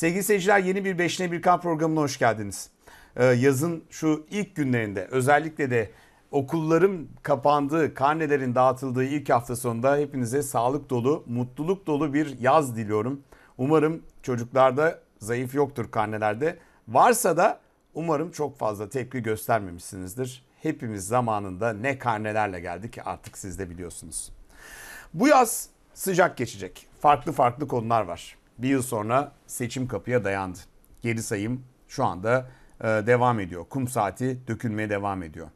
Sevgili seyirciler yeni bir 5'ine 1K programına hoş geldiniz. Ee, yazın şu ilk günlerinde özellikle de okulların kapandığı, karnelerin dağıtıldığı ilk hafta sonunda hepinize sağlık dolu, mutluluk dolu bir yaz diliyorum. Umarım çocuklarda zayıf yoktur karnelerde. Varsa da umarım çok fazla tepki göstermemişsinizdir. Hepimiz zamanında ne karnelerle geldik artık siz de biliyorsunuz. Bu yaz sıcak geçecek. Farklı farklı konular var. Bir yıl sonra seçim kapıya dayandı. Geri sayım şu anda e, devam ediyor. Kum saati dökülmeye devam ediyor.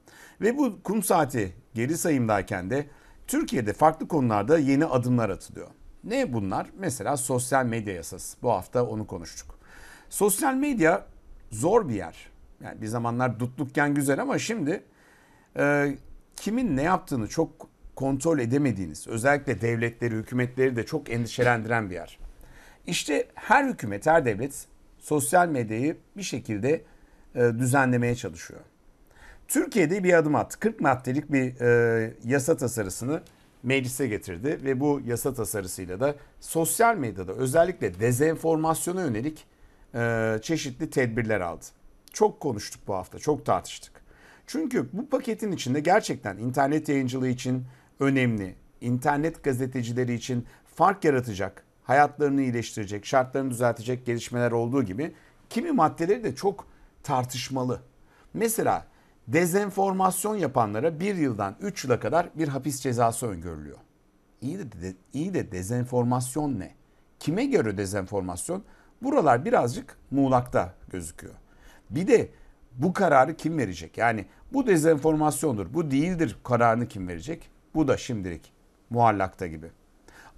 Ve bu kum saati geri sayımdayken de Türkiye'de farklı konularda yeni adımlar atılıyor. Ne bunlar? Mesela sosyal medya yasası. Bu hafta onu konuştuk. Sosyal medya zor bir yer. Yani bir zamanlar dutlukken güzel ama şimdi e, kimin ne yaptığını çok kontrol edemediğiniz, özellikle devletleri, hükümetleri de çok endişelendiren bir yer. İşte her hükümet, her devlet sosyal medyayı bir şekilde e, düzenlemeye çalışıyor. Türkiye'de bir adım attı. 40 maddelik bir e, yasa tasarısını meclise getirdi ve bu yasa tasarısıyla da sosyal medyada özellikle dezenformasyona yönelik e, çeşitli tedbirler aldı. Çok konuştuk bu hafta, çok tartıştık. Çünkü bu paketin içinde gerçekten internet yayıncılığı için önemli, internet gazetecileri için fark yaratacak hayatlarını iyileştirecek, şartlarını düzeltecek gelişmeler olduğu gibi kimi maddeleri de çok tartışmalı. Mesela dezenformasyon yapanlara bir yıldan 3 yıla kadar bir hapis cezası öngörülüyor. İyi de, de, iyi de dezenformasyon ne? Kime göre dezenformasyon? Buralar birazcık muğlakta gözüküyor. Bir de bu kararı kim verecek? Yani bu dezenformasyondur, bu değildir kararını kim verecek? Bu da şimdilik muallakta gibi.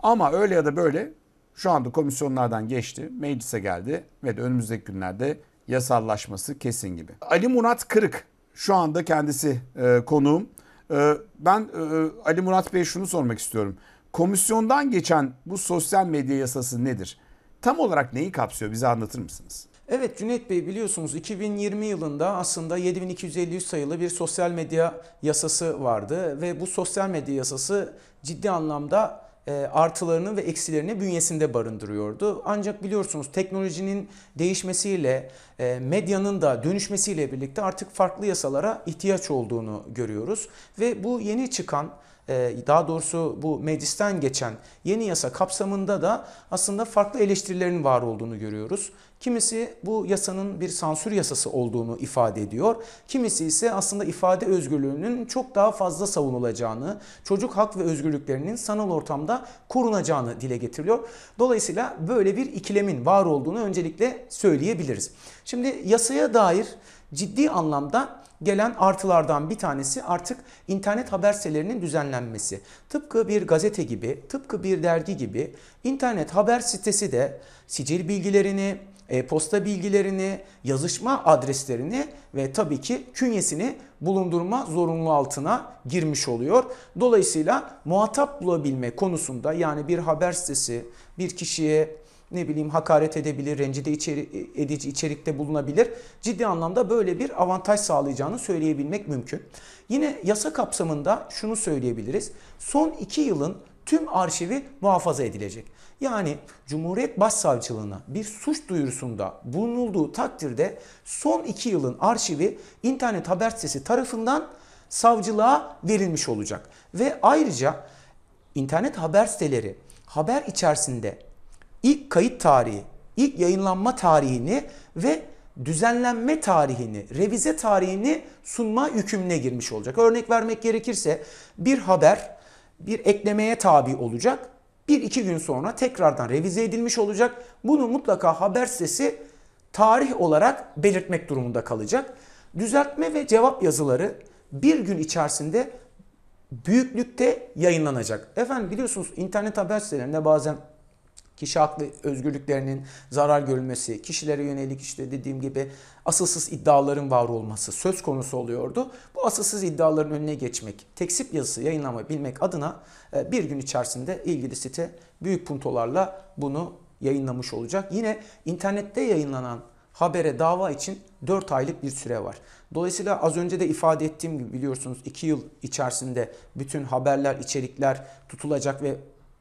Ama öyle ya da böyle şu anda komisyonlardan geçti, meclise geldi ve de önümüzdeki günlerde yasallaşması kesin gibi. Ali Murat Kırık şu anda kendisi e, konuğum. E, ben e, Ali Murat Bey şunu sormak istiyorum. Komisyondan geçen bu sosyal medya yasası nedir? Tam olarak neyi kapsıyor bize anlatır mısınız? Evet Cüneyt Bey biliyorsunuz 2020 yılında aslında 7253 sayılı bir sosyal medya yasası vardı ve bu sosyal medya yasası ciddi anlamda e, artılarını ve eksilerini bünyesinde barındırıyordu. Ancak biliyorsunuz teknolojinin değişmesiyle, e, medyanın da dönüşmesiyle birlikte artık farklı yasalara ihtiyaç olduğunu görüyoruz. Ve bu yeni çıkan ee, daha doğrusu bu meclisten geçen yeni yasa kapsamında da aslında farklı eleştirilerin var olduğunu görüyoruz. Kimisi bu yasanın bir sansür yasası olduğunu ifade ediyor. Kimisi ise aslında ifade özgürlüğünün çok daha fazla savunulacağını, çocuk hak ve özgürlüklerinin sanal ortamda korunacağını dile getiriliyor. Dolayısıyla böyle bir ikilemin var olduğunu öncelikle söyleyebiliriz. Şimdi yasaya dair ciddi anlamda gelen artılardan bir tanesi artık internet haber sitelerinin düzenlenmesi. Tıpkı bir gazete gibi, tıpkı bir dergi gibi internet haber sitesi de sicil bilgilerini, e-posta bilgilerini, yazışma adreslerini ve tabii ki künyesini bulundurma zorunlu altına girmiş oluyor. Dolayısıyla muhatap bulabilme konusunda yani bir haber sitesi bir kişiye ne bileyim hakaret edebilir, rencide içeri, edici içerikte bulunabilir. Ciddi anlamda böyle bir avantaj sağlayacağını söyleyebilmek mümkün. Yine yasa kapsamında şunu söyleyebiliriz. Son iki yılın tüm arşivi muhafaza edilecek. Yani Cumhuriyet Başsavcılığına bir suç duyurusunda bulunulduğu takdirde son iki yılın arşivi internet haber sitesi tarafından savcılığa verilmiş olacak. Ve ayrıca internet haber siteleri haber içerisinde ilk kayıt tarihi, ilk yayınlanma tarihini ve düzenlenme tarihini, revize tarihini sunma yükümlüne girmiş olacak. Örnek vermek gerekirse bir haber bir eklemeye tabi olacak. Bir iki gün sonra tekrardan revize edilmiş olacak. Bunu mutlaka haber sitesi tarih olarak belirtmek durumunda kalacak. Düzeltme ve cevap yazıları bir gün içerisinde büyüklükte yayınlanacak. Efendim biliyorsunuz internet haber sitelerinde bazen kişi hak ve özgürlüklerinin zarar görülmesi, kişilere yönelik işte dediğim gibi asılsız iddiaların var olması söz konusu oluyordu. Bu asılsız iddiaların önüne geçmek, teksip yazısı bilmek adına e, bir gün içerisinde ilgili site büyük puntolarla bunu yayınlamış olacak. Yine internette yayınlanan habere dava için 4 aylık bir süre var. Dolayısıyla az önce de ifade ettiğim gibi biliyorsunuz 2 yıl içerisinde bütün haberler, içerikler tutulacak ve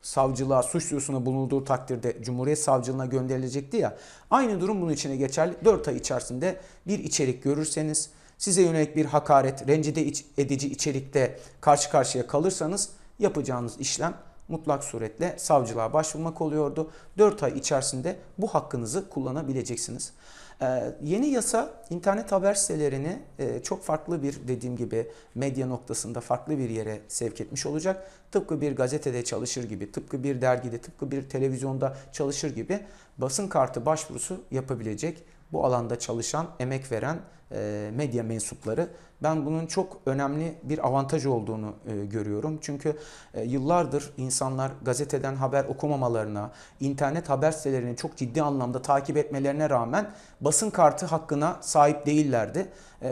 savcılığa suç duyurusuna bulunduğu takdirde Cumhuriyet Savcılığına gönderilecekti ya. Aynı durum bunun içine geçerli. 4 ay içerisinde bir içerik görürseniz size yönelik bir hakaret, rencide edici içerikte karşı karşıya kalırsanız yapacağınız işlem mutlak suretle savcılığa başvurmak oluyordu. 4 ay içerisinde bu hakkınızı kullanabileceksiniz. Ee, yeni yasa internet haber sitelerini e, çok farklı bir dediğim gibi medya noktasında farklı bir yere sevk etmiş olacak. Tıpkı bir gazetede çalışır gibi, tıpkı bir dergide, tıpkı bir televizyonda çalışır gibi basın kartı başvurusu yapabilecek bu alanda çalışan, emek veren e, medya mensupları. Ben bunun çok önemli bir avantaj olduğunu e, görüyorum. Çünkü e, yıllardır insanlar gazeteden haber okumamalarına, internet haber sitelerini çok ciddi anlamda takip etmelerine rağmen basın kartı hakkına sahip değillerdi.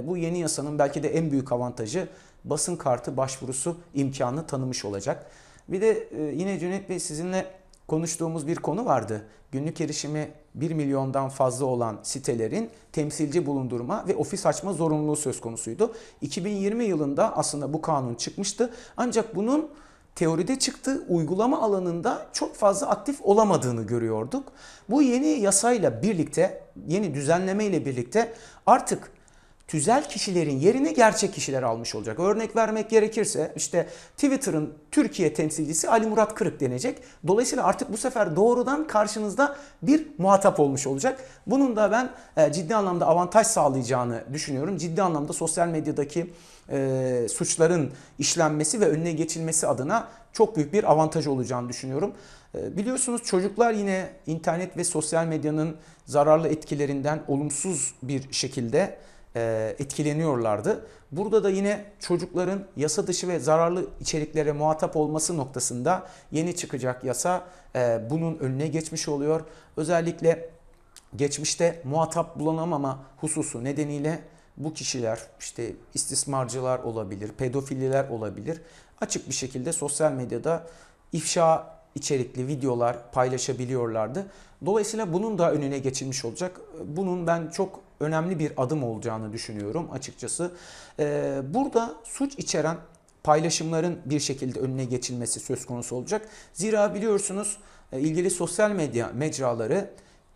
Bu yeni yasanın belki de en büyük avantajı basın kartı başvurusu imkanı tanımış olacak. Bir de yine Cüneyt Bey sizinle konuştuğumuz bir konu vardı. Günlük erişimi 1 milyondan fazla olan sitelerin temsilci bulundurma ve ofis açma zorunluluğu söz konusuydu. 2020 yılında aslında bu kanun çıkmıştı. Ancak bunun teoride çıktı, uygulama alanında çok fazla aktif olamadığını görüyorduk. Bu yeni yasayla birlikte, yeni düzenleme ile birlikte artık tüzel kişilerin yerini gerçek kişiler almış olacak. Örnek vermek gerekirse işte Twitter'ın Türkiye temsilcisi Ali Murat Kırık denecek. Dolayısıyla artık bu sefer doğrudan karşınızda bir muhatap olmuş olacak. Bunun da ben e, ciddi anlamda avantaj sağlayacağını düşünüyorum. Ciddi anlamda sosyal medyadaki e, suçların işlenmesi ve önüne geçilmesi adına çok büyük bir avantaj olacağını düşünüyorum. E, biliyorsunuz çocuklar yine internet ve sosyal medyanın zararlı etkilerinden olumsuz bir şekilde e, etkileniyorlardı. Burada da yine çocukların yasa dışı ve zararlı içeriklere muhatap olması noktasında yeni çıkacak yasa e, bunun önüne geçmiş oluyor. Özellikle geçmişte muhatap bulanamama hususu nedeniyle bu kişiler işte istismarcılar olabilir, pedofililer olabilir. Açık bir şekilde sosyal medyada ifşa içerikli videolar paylaşabiliyorlardı. Dolayısıyla bunun da önüne geçilmiş olacak. Bunun ben çok önemli bir adım olacağını düşünüyorum açıkçası. Ee, burada suç içeren paylaşımların bir şekilde önüne geçilmesi söz konusu olacak. Zira biliyorsunuz e, ilgili sosyal medya mecraları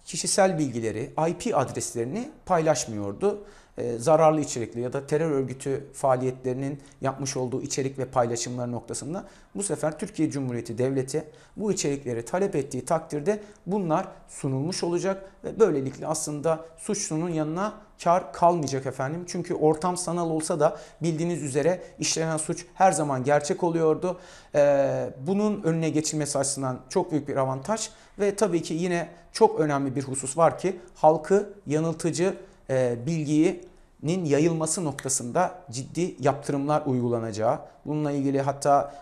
kişisel bilgileri, IP adreslerini paylaşmıyordu. E, zararlı içerikli ya da terör örgütü faaliyetlerinin yapmış olduğu içerik ve paylaşımları noktasında bu sefer Türkiye Cumhuriyeti Devleti bu içerikleri talep ettiği takdirde bunlar sunulmuş olacak ve böylelikle aslında suçlunun yanına kar kalmayacak efendim. Çünkü ortam sanal olsa da bildiğiniz üzere işlenen suç her zaman gerçek oluyordu. E, bunun önüne geçilmesi açısından çok büyük bir avantaj ve tabii ki yine çok önemli bir husus var ki halkı yanıltıcı e, bilginin yayılması noktasında ciddi yaptırımlar uygulanacağı, bununla ilgili hatta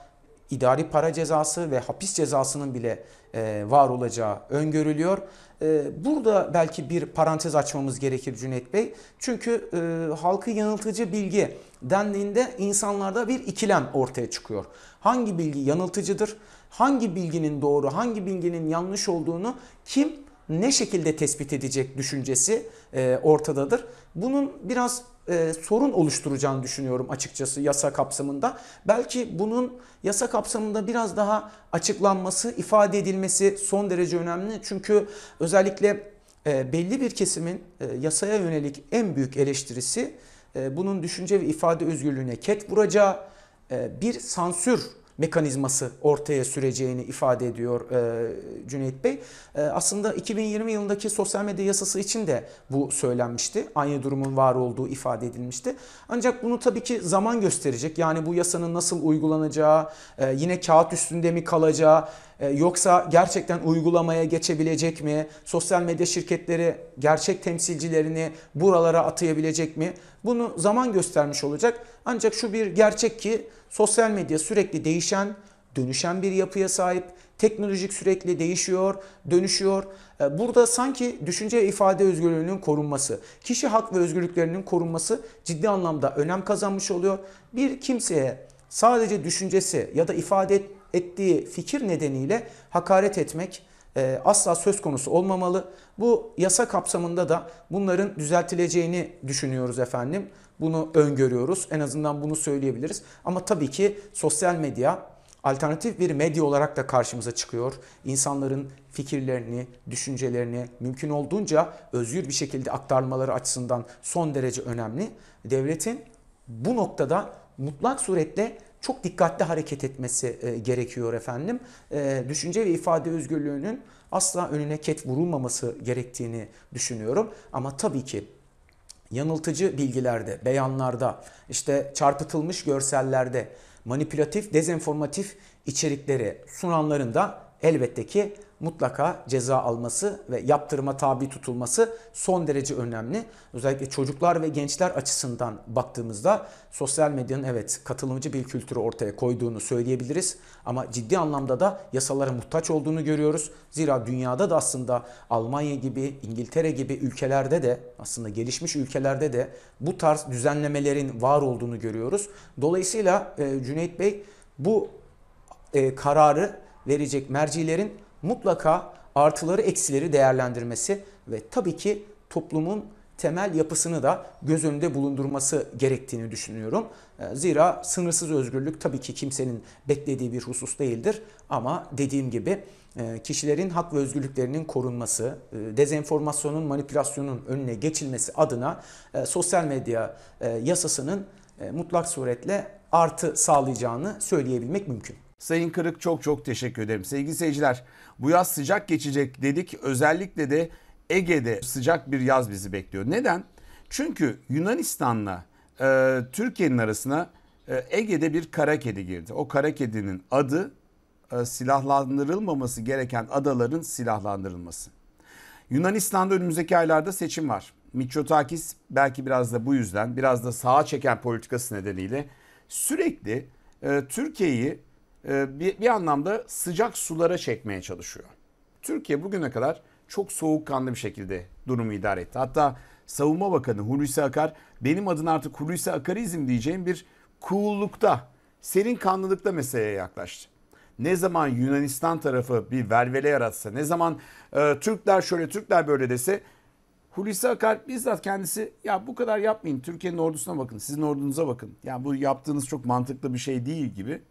idari para cezası ve hapis cezasının bile e, var olacağı öngörülüyor. E, burada belki bir parantez açmamız gerekir Cüneyt Bey. Çünkü e, halkı yanıltıcı bilgi dendiğinde insanlarda bir ikilem ortaya çıkıyor. Hangi bilgi yanıltıcıdır? Hangi bilginin doğru, hangi bilginin yanlış olduğunu kim ne şekilde tespit edecek düşüncesi e, ortadadır. Bunun biraz e, sorun oluşturacağını düşünüyorum açıkçası yasa kapsamında. Belki bunun yasa kapsamında biraz daha açıklanması, ifade edilmesi son derece önemli. Çünkü özellikle e, belli bir kesimin e, yasaya yönelik en büyük eleştirisi e, bunun düşünce ve ifade özgürlüğüne ket vuracağı, e, bir sansür mekanizması ortaya süreceğini ifade ediyor e, Cüneyt Bey. E, aslında 2020 yılındaki sosyal medya yasası için de bu söylenmişti. Aynı durumun var olduğu ifade edilmişti. Ancak bunu tabii ki zaman gösterecek. Yani bu yasanın nasıl uygulanacağı, e, yine kağıt üstünde mi kalacağı, e, yoksa gerçekten uygulamaya geçebilecek mi? Sosyal medya şirketleri gerçek temsilcilerini buralara atayabilecek mi? Bunu zaman göstermiş olacak. Ancak şu bir gerçek ki sosyal medya sürekli değişen, dönüşen bir yapıya sahip. Teknolojik sürekli değişiyor, dönüşüyor. E, burada sanki düşünce ifade özgürlüğünün korunması, kişi hak ve özgürlüklerinin korunması ciddi anlamda önem kazanmış oluyor. Bir kimseye sadece düşüncesi ya da ifade ettiği fikir nedeniyle hakaret etmek e, asla söz konusu olmamalı. Bu yasa kapsamında da bunların düzeltileceğini düşünüyoruz efendim. Bunu öngörüyoruz. En azından bunu söyleyebiliriz. Ama tabii ki sosyal medya alternatif bir medya olarak da karşımıza çıkıyor. İnsanların fikirlerini, düşüncelerini mümkün olduğunca özgür bir şekilde aktarmaları açısından son derece önemli. Devletin bu noktada mutlak suretle çok dikkatli hareket etmesi e, gerekiyor efendim. E, düşünce ve ifade özgürlüğünün asla önüne ket vurulmaması gerektiğini düşünüyorum. Ama tabii ki yanıltıcı bilgilerde, beyanlarda, işte çarpıtılmış görsellerde, manipülatif, dezenformatif içerikleri sunanların da elbette ki mutlaka ceza alması ve yaptırıma tabi tutulması son derece önemli. Özellikle çocuklar ve gençler açısından baktığımızda sosyal medyanın evet katılımcı bir kültürü ortaya koyduğunu söyleyebiliriz ama ciddi anlamda da yasalara muhtaç olduğunu görüyoruz. Zira dünyada da aslında Almanya gibi, İngiltere gibi ülkelerde de aslında gelişmiş ülkelerde de bu tarz düzenlemelerin var olduğunu görüyoruz. Dolayısıyla e, Cüneyt Bey bu e, kararı verecek mercilerin mutlaka artıları eksileri değerlendirmesi ve tabii ki toplumun temel yapısını da göz önünde bulundurması gerektiğini düşünüyorum. Ee, zira sınırsız özgürlük tabii ki kimsenin beklediği bir husus değildir ama dediğim gibi e, kişilerin hak ve özgürlüklerinin korunması, e, dezenformasyonun, manipülasyonun önüne geçilmesi adına e, sosyal medya yasasının mutlak suretle artı sağlayacağını söyleyebilmek mümkün. Sayın Kırık çok çok teşekkür ederim. Sevgili seyirciler, bu yaz sıcak geçecek dedik. Özellikle de Ege'de sıcak bir yaz bizi bekliyor. Neden? Çünkü Yunanistan'la e, Türkiye'nin arasına e, Ege'de bir kara kedi girdi. O kara kedinin adı e, silahlandırılmaması gereken adaların silahlandırılması. Yunanistan'da önümüzdeki aylarda seçim var. Mitsotakis belki biraz da bu yüzden biraz da sağa çeken politikası nedeniyle sürekli e, Türkiye'yi e, bir, bir anlamda sıcak sulara çekmeye çalışıyor. Türkiye bugüne kadar çok soğukkanlı bir şekilde durumu idare etti. Hatta Savunma Bakanı Hulusi Akar benim adına artık Hulusi Akarizm diyeceğim bir cool'lukta, serin kanlılıkta meseleye yaklaştı. Ne zaman Yunanistan tarafı bir vervele yaratsa, ne zaman e, Türkler şöyle Türkler böyle dese Hulusi Akar bizzat kendisi ya bu kadar yapmayın Türkiye'nin ordusuna bakın sizin ordunuza bakın. Ya bu yaptığınız çok mantıklı bir şey değil gibi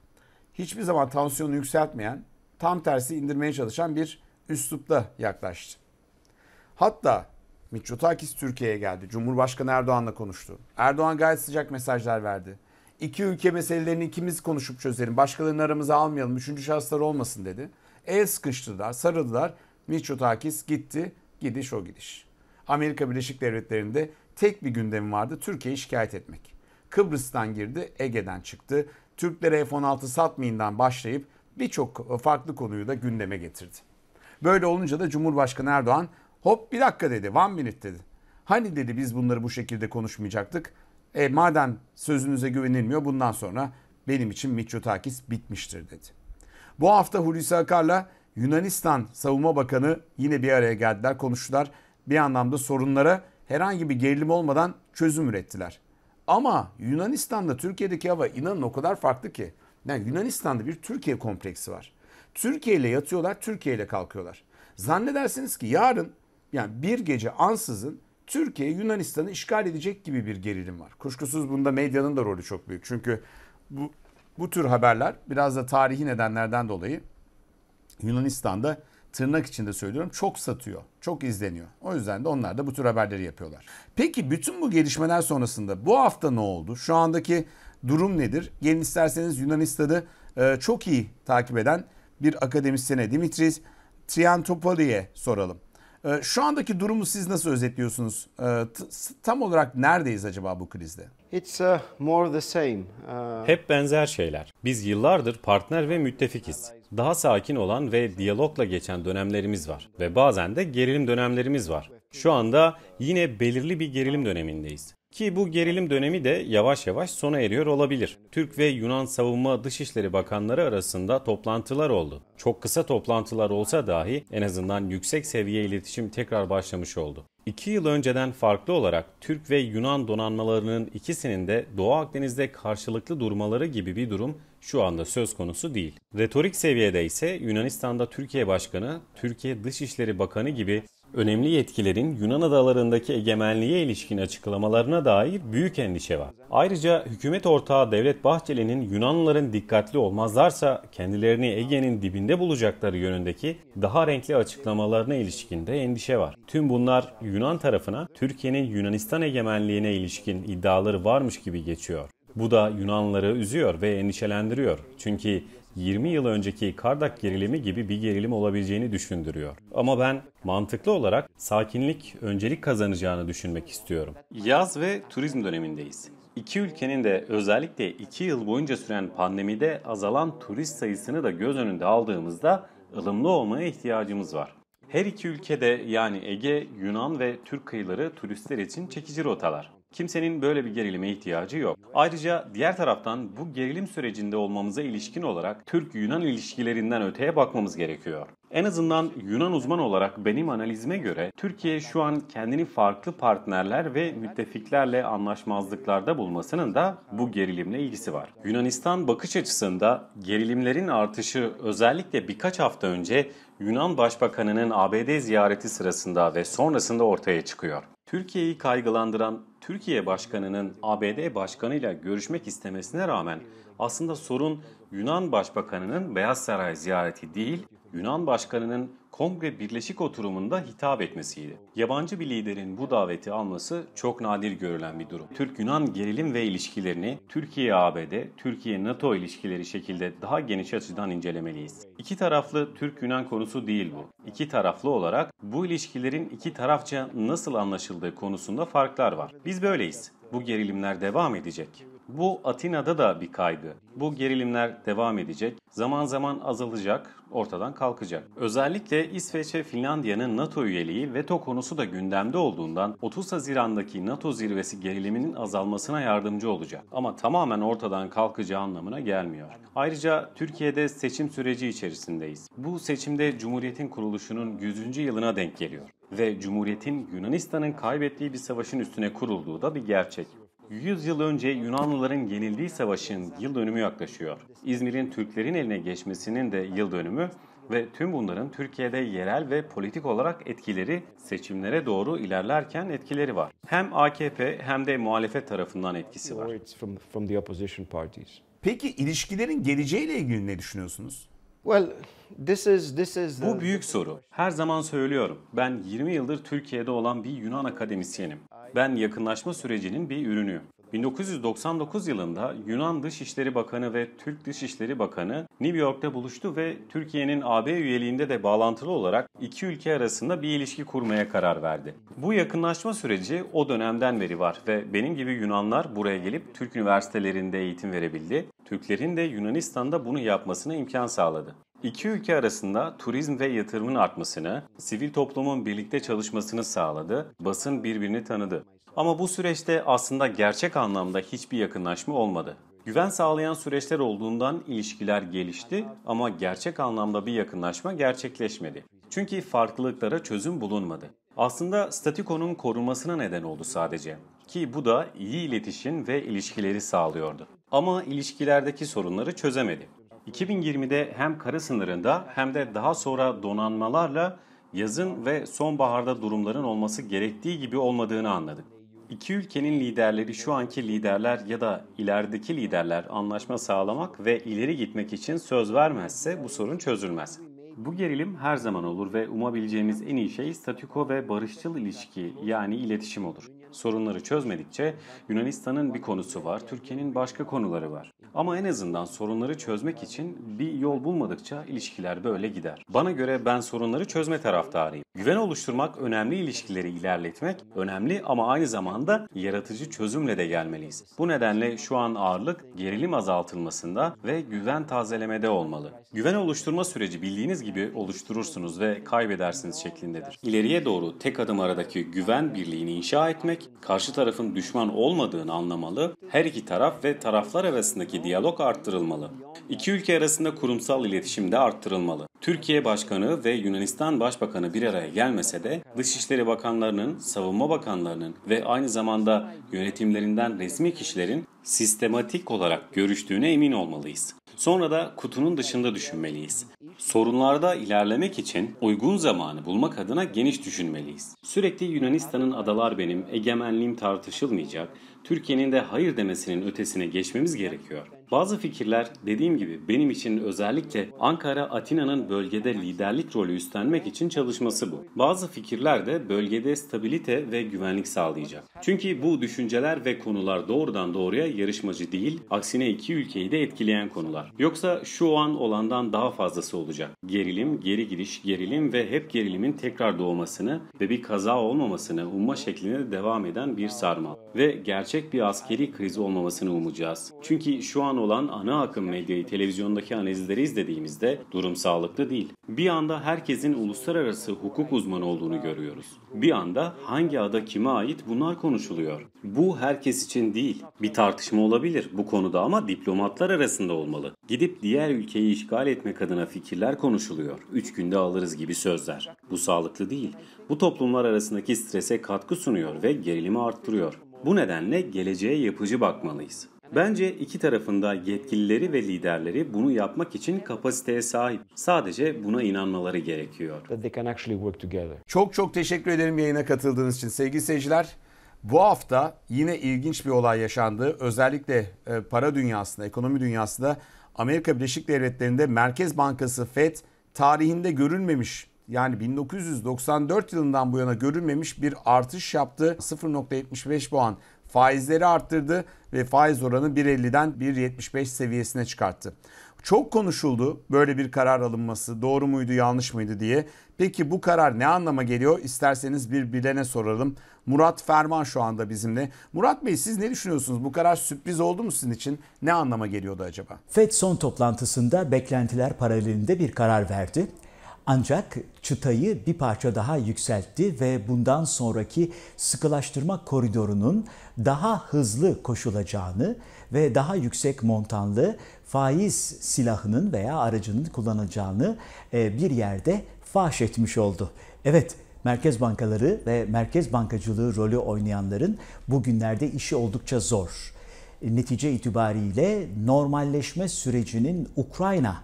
hiçbir zaman tansiyonu yükseltmeyen, tam tersi indirmeye çalışan bir üslupta yaklaştı. Hatta Mitsotakis Türkiye'ye geldi. Cumhurbaşkanı Erdoğan'la konuştu. Erdoğan gayet sıcak mesajlar verdi. İki ülke meselelerini ikimiz konuşup çözelim. Başkalarını aramıza almayalım. Üçüncü şahıslar olmasın dedi. El sıkıştırdılar, sarıldılar. Mitsotakis gitti. Gidiş o gidiş. Amerika Birleşik Devletleri'nde tek bir gündemi vardı. Türkiye'yi şikayet etmek. Kıbrıs'tan girdi, Ege'den çıktı. Türklere F-16 satmayından başlayıp birçok farklı konuyu da gündeme getirdi. Böyle olunca da Cumhurbaşkanı Erdoğan hop bir dakika dedi one minute dedi. Hani dedi biz bunları bu şekilde konuşmayacaktık. E madem sözünüze güvenilmiyor bundan sonra benim için Miçotakis bitmiştir dedi. Bu hafta Hulusi Akar'la Yunanistan Savunma Bakanı yine bir araya geldiler konuştular. Bir anlamda sorunlara herhangi bir gerilim olmadan çözüm ürettiler. Ama Yunanistan'da Türkiye'deki hava inanın o kadar farklı ki. Yani Yunanistan'da bir Türkiye kompleksi var. Türkiye ile yatıyorlar, Türkiye ile kalkıyorlar. Zannedersiniz ki yarın yani bir gece ansızın Türkiye Yunanistan'ı işgal edecek gibi bir gerilim var. Kuşkusuz bunda medyanın da rolü çok büyük. Çünkü bu, bu tür haberler biraz da tarihi nedenlerden dolayı Yunanistan'da tırnak içinde söylüyorum çok satıyor, çok izleniyor. O yüzden de onlar da bu tür haberleri yapıyorlar. Peki bütün bu gelişmeler sonrasında bu hafta ne oldu? Şu andaki durum nedir? Gelin isterseniz Yunanistan'ı e, çok iyi takip eden bir akademisyene Dimitris Triantopoli'ye soralım. Ee, şu andaki durumu siz nasıl özetliyorsunuz? Ee, tam olarak neredeyiz acaba bu krizde? It's uh, more the same. Uh... Hep benzer şeyler. Biz yıllardır partner ve müttefikiz. Daha sakin olan ve diyalogla geçen dönemlerimiz var ve bazen de gerilim dönemlerimiz var. Şu anda yine belirli bir gerilim dönemindeyiz. Ki bu gerilim dönemi de yavaş yavaş sona eriyor olabilir. Türk ve Yunan Savunma Dışişleri Bakanları arasında toplantılar oldu. Çok kısa toplantılar olsa dahi en azından yüksek seviye iletişim tekrar başlamış oldu. İki yıl önceden farklı olarak Türk ve Yunan donanmalarının ikisinin de Doğu Akdeniz'de karşılıklı durmaları gibi bir durum şu anda söz konusu değil. Retorik seviyede ise Yunanistan'da Türkiye Başkanı, Türkiye Dışişleri Bakanı gibi önemli yetkilerin Yunan adalarındaki egemenliğe ilişkin açıklamalarına dair büyük endişe var. Ayrıca hükümet ortağı Devlet Bahçeli'nin Yunanlıların dikkatli olmazlarsa kendilerini Ege'nin dibinde bulacakları yönündeki daha renkli açıklamalarına ilişkin de endişe var. Tüm bunlar Yunan tarafına Türkiye'nin Yunanistan egemenliğine ilişkin iddiaları varmış gibi geçiyor. Bu da Yunanları üzüyor ve endişelendiriyor. Çünkü 20 yıl önceki Kardak gerilimi gibi bir gerilim olabileceğini düşündürüyor. Ama ben mantıklı olarak sakinlik öncelik kazanacağını düşünmek istiyorum. Yaz ve turizm dönemindeyiz. İki ülkenin de özellikle 2 yıl boyunca süren pandemide azalan turist sayısını da göz önünde aldığımızda ılımlı olmaya ihtiyacımız var. Her iki ülkede yani Ege, Yunan ve Türk kıyıları turistler için çekici rotalar. Kimsenin böyle bir gerilime ihtiyacı yok. Ayrıca diğer taraftan bu gerilim sürecinde olmamıza ilişkin olarak Türk-Yunan ilişkilerinden öteye bakmamız gerekiyor. En azından Yunan uzman olarak benim analizime göre Türkiye şu an kendini farklı partnerler ve müttefiklerle anlaşmazlıklarda bulmasının da bu gerilimle ilgisi var. Yunanistan bakış açısında gerilimlerin artışı özellikle birkaç hafta önce Yunan Başbakanı'nın ABD ziyareti sırasında ve sonrasında ortaya çıkıyor. Türkiye'yi kaygılandıran Türkiye Başkanı'nın ABD Başkanı'yla görüşmek istemesine rağmen aslında sorun Yunan Başbakanı'nın Beyaz Saray ziyareti değil, Yunan Başkanı'nın kongre birleşik oturumunda hitap etmesiydi. Yabancı bir liderin bu daveti alması çok nadir görülen bir durum. Türk-Yunan gerilim ve ilişkilerini Türkiye-ABD, Türkiye-NATO ilişkileri şekilde daha geniş açıdan incelemeliyiz. İki taraflı Türk-Yunan konusu değil bu. İki taraflı olarak bu ilişkilerin iki tarafça nasıl anlaşıldığı konusunda farklar var. Biz böyleyiz. Bu gerilimler devam edecek. Bu Atina'da da bir kaygı. Bu gerilimler devam edecek, zaman zaman azalacak, ortadan kalkacak. Özellikle İsveç ve Finlandiya'nın NATO üyeliği veto konusu da gündemde olduğundan 30 Haziran'daki NATO zirvesi geriliminin azalmasına yardımcı olacak. Ama tamamen ortadan kalkacağı anlamına gelmiyor. Ayrıca Türkiye'de seçim süreci içerisindeyiz. Bu seçimde Cumhuriyet'in kuruluşunun 100. yılına denk geliyor ve Cumhuriyet'in Yunanistan'ın kaybettiği bir savaşın üstüne kurulduğu da bir gerçek. 100 yıl önce Yunanlıların yenildiği savaşın yıl dönümü yaklaşıyor. İzmir'in Türklerin eline geçmesinin de yıl dönümü ve tüm bunların Türkiye'de yerel ve politik olarak etkileri seçimlere doğru ilerlerken etkileri var. Hem AKP hem de muhalefet tarafından etkisi var. Peki ilişkilerin geleceğiyle ilgili ne düşünüyorsunuz? Well, this is this is the... Bu büyük soru. Her zaman söylüyorum. Ben 20 yıldır Türkiye'de olan bir Yunan akademisyenim ben yakınlaşma sürecinin bir ürünü. 1999 yılında Yunan Dışişleri Bakanı ve Türk Dışişleri Bakanı New York'ta buluştu ve Türkiye'nin AB üyeliğinde de bağlantılı olarak iki ülke arasında bir ilişki kurmaya karar verdi. Bu yakınlaşma süreci o dönemden beri var ve benim gibi Yunanlar buraya gelip Türk üniversitelerinde eğitim verebildi. Türklerin de Yunanistan'da bunu yapmasına imkan sağladı. İki ülke arasında turizm ve yatırımın artmasını, sivil toplumun birlikte çalışmasını sağladı, basın birbirini tanıdı. Ama bu süreçte aslında gerçek anlamda hiçbir yakınlaşma olmadı. Güven sağlayan süreçler olduğundan ilişkiler gelişti ama gerçek anlamda bir yakınlaşma gerçekleşmedi. Çünkü farklılıklara çözüm bulunmadı. Aslında statikonun korunmasına neden oldu sadece. Ki bu da iyi iletişim ve ilişkileri sağlıyordu. Ama ilişkilerdeki sorunları çözemedi. 2020'de hem kara sınırında hem de daha sonra donanmalarla yazın ve sonbaharda durumların olması gerektiği gibi olmadığını anladık. İki ülkenin liderleri şu anki liderler ya da ilerideki liderler anlaşma sağlamak ve ileri gitmek için söz vermezse bu sorun çözülmez. Bu gerilim her zaman olur ve umabileceğimiz en iyi şey statüko ve barışçıl ilişki yani iletişim olur. Sorunları çözmedikçe Yunanistan'ın bir konusu var, Türkiye'nin başka konuları var. Ama en azından sorunları çözmek için bir yol bulmadıkça ilişkiler böyle gider. Bana göre ben sorunları çözme taraftarıyım. Güven oluşturmak, önemli ilişkileri ilerletmek önemli ama aynı zamanda yaratıcı çözümle de gelmeliyiz. Bu nedenle şu an ağırlık gerilim azaltılmasında ve güven tazelemede olmalı. Güven oluşturma süreci bildiğiniz gibi oluşturursunuz ve kaybedersiniz şeklindedir. İleriye doğru tek adım aradaki güven birliğini inşa etmek karşı tarafın düşman olmadığını anlamalı, her iki taraf ve taraflar arasındaki diyalog arttırılmalı. İki ülke arasında kurumsal iletişim de arttırılmalı. Türkiye Başkanı ve Yunanistan Başbakanı bir araya gelmese de Dışişleri Bakanlarının, Savunma Bakanlarının ve aynı zamanda yönetimlerinden resmi kişilerin sistematik olarak görüştüğüne emin olmalıyız. Sonra da kutunun dışında düşünmeliyiz. Sorunlarda ilerlemek için uygun zamanı bulmak adına geniş düşünmeliyiz. Sürekli Yunanistan'ın adalar benim, egemenliğim tartışılmayacak, Türkiye'nin de hayır demesinin ötesine geçmemiz gerekiyor. Bazı fikirler dediğim gibi benim için özellikle Ankara Atina'nın bölgede liderlik rolü üstlenmek için çalışması bu. Bazı fikirler de bölgede stabilite ve güvenlik sağlayacak. Çünkü bu düşünceler ve konular doğrudan doğruya yarışmacı değil, aksine iki ülkeyi de etkileyen konular. Yoksa şu an olandan daha fazlası olacak. Gerilim, geri gidiş, gerilim ve hep gerilimin tekrar doğmasını ve bir kaza olmamasını umma şeklinde devam eden bir sarmal. Ve gerçek bir askeri kriz olmamasını umacağız. Çünkü şu an olan ana akım medyayı televizyondaki analizleri izlediğimizde durum sağlıklı değil. Bir anda herkesin uluslararası hukuk uzmanı olduğunu görüyoruz. Bir anda hangi ada kime ait bunlar konuşuluyor. Bu herkes için değil. Bir tartışma olabilir bu konuda ama diplomatlar arasında olmalı. Gidip diğer ülkeyi işgal etmek adına fikirler konuşuluyor. Üç günde alırız gibi sözler. Bu sağlıklı değil. Bu toplumlar arasındaki strese katkı sunuyor ve gerilimi arttırıyor. Bu nedenle geleceğe yapıcı bakmalıyız. Bence iki tarafında yetkilileri ve liderleri bunu yapmak için kapasiteye sahip. Sadece buna inanmaları gerekiyor. Çok çok teşekkür ederim yayına katıldığınız için sevgili seyirciler. Bu hafta yine ilginç bir olay yaşandı. Özellikle e, para dünyasında, ekonomi dünyasında Amerika Birleşik Devletleri'nde Merkez Bankası FED tarihinde görülmemiş yani 1994 yılından bu yana görülmemiş bir artış yaptı. 0.75 puan faizleri arttırdı ve faiz oranı 1.50'den 1.75 seviyesine çıkarttı. Çok konuşuldu böyle bir karar alınması doğru muydu yanlış mıydı diye. Peki bu karar ne anlama geliyor? İsterseniz bir bilene soralım. Murat Ferman şu anda bizimle. Murat Bey siz ne düşünüyorsunuz? Bu karar sürpriz oldu mu sizin için? Ne anlama geliyordu acaba? FED son toplantısında beklentiler paralelinde bir karar verdi. Ancak çıtayı bir parça daha yükseltti ve bundan sonraki sıkılaştırma koridorunun daha hızlı koşulacağını ve daha yüksek montanlı faiz silahının veya aracının kullanacağını e, bir yerde faş etmiş oldu. Evet, merkez bankaları ve merkez bankacılığı rolü oynayanların bugünlerde işi oldukça zor. E, netice itibariyle normalleşme sürecinin Ukrayna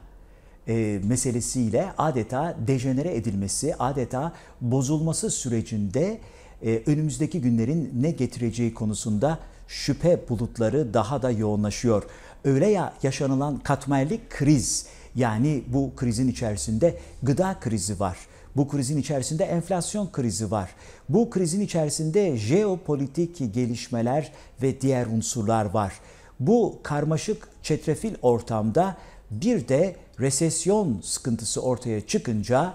e, meselesiyle adeta dejenere edilmesi, adeta bozulması sürecinde e, önümüzdeki günlerin ne getireceği konusunda şüphe bulutları daha da yoğunlaşıyor. Öyle ya yaşanılan katmerli kriz yani bu krizin içerisinde gıda krizi var. Bu krizin içerisinde enflasyon krizi var. Bu krizin içerisinde jeopolitik gelişmeler ve diğer unsurlar var. Bu karmaşık çetrefil ortamda bir de resesyon sıkıntısı ortaya çıkınca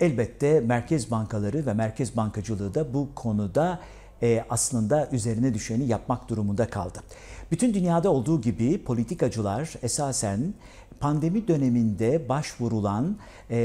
elbette merkez bankaları ve merkez bankacılığı da bu konuda e, aslında üzerine düşeni yapmak durumunda kaldı. Bütün dünyada olduğu gibi politikacılar esasen pandemi döneminde başvurulan e,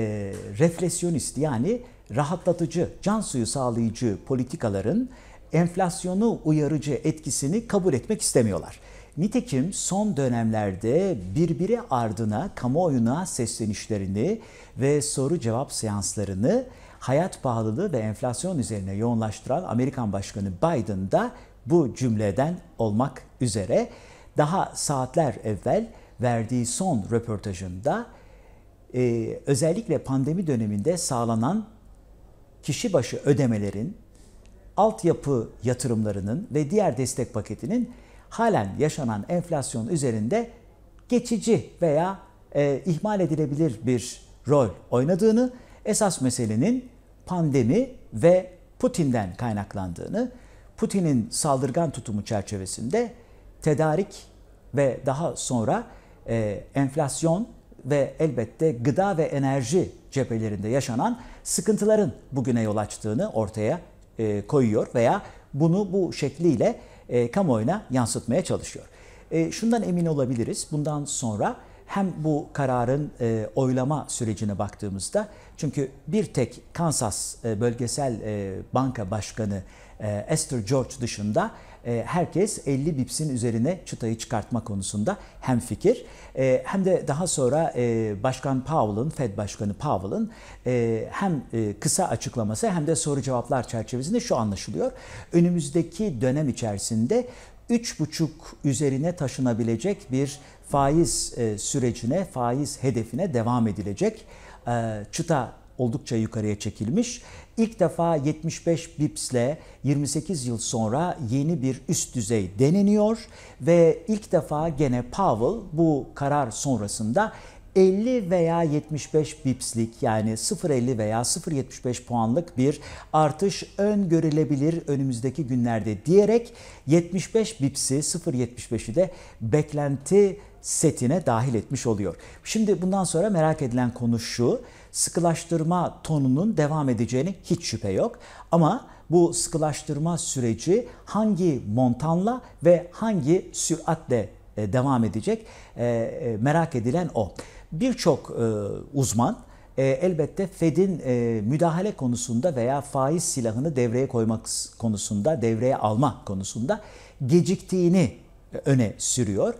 reflesyonist yani rahatlatıcı, can suyu sağlayıcı politikaların enflasyonu uyarıcı etkisini kabul etmek istemiyorlar. Nitekim son dönemlerde birbiri ardına kamuoyuna seslenişlerini ve soru cevap seanslarını hayat pahalılığı ve enflasyon üzerine yoğunlaştıran Amerikan Başkanı Biden da bu cümleden olmak üzere daha saatler evvel verdiği son röportajında e, özellikle pandemi döneminde sağlanan kişi başı ödemelerin, altyapı yatırımlarının ve diğer destek paketinin halen yaşanan enflasyon üzerinde geçici veya e, ihmal edilebilir bir rol oynadığını, esas meselenin pandemi ve Putin'den kaynaklandığını, Putin'in saldırgan tutumu çerçevesinde tedarik ve daha sonra e, enflasyon ve elbette gıda ve enerji cephelerinde yaşanan sıkıntıların bugüne yol açtığını ortaya e, koyuyor veya bunu bu şekliyle e, kamuoyuna yansıtmaya çalışıyor. E, şundan emin olabiliriz. Bundan sonra hem bu kararın e, oylama sürecine baktığımızda çünkü bir tek Kansas e, bölgesel banka başkanı Esther George dışında ee, herkes 50 BIPS'in üzerine çıtayı çıkartma konusunda hem fikir ee, hem de daha sonra ee, Başkan Powell'ın, Fed Başkanı Powell'ın hem kısa açıklaması hem de soru cevaplar çerçevesinde şu anlaşılıyor. Önümüzdeki dönem içerisinde 3,5 üzerine taşınabilecek bir faiz sürecine, faiz hedefine devam edilecek. Çıta oldukça yukarıya çekilmiş ilk defa 75 BIPS'le 28 yıl sonra yeni bir üst düzey deneniyor ve ilk defa gene Powell bu karar sonrasında 50 veya 75 bipslik yani 0.50 veya 0.75 puanlık bir artış öngörülebilir önümüzdeki günlerde diyerek 75 bipsi 0.75'i de beklenti setine dahil etmiş oluyor. Şimdi bundan sonra merak edilen konu şu sıkılaştırma tonunun devam edeceğini hiç şüphe yok. Ama bu sıkılaştırma süreci hangi montanla ve hangi süratle e, devam edecek e, e, merak edilen o. Birçok uzman elbette Fed'in müdahale konusunda veya faiz silahını devreye koymak konusunda, devreye alma konusunda geciktiğini öne sürüyor.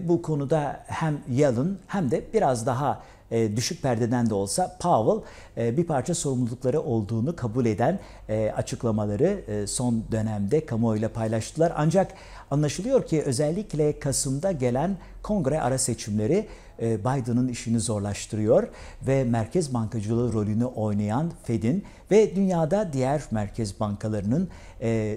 Bu konuda hem Yalın hem de biraz daha e, düşük perdeden de olsa Powell e, bir parça sorumlulukları olduğunu kabul eden e, açıklamaları son dönemde kamuoyuyla paylaştılar. Ancak anlaşılıyor ki özellikle Kasım'da gelen kongre ara seçimleri e, Biden'ın işini zorlaştırıyor ve merkez bankacılığı rolünü oynayan Fed'in ve dünyada diğer merkez bankalarının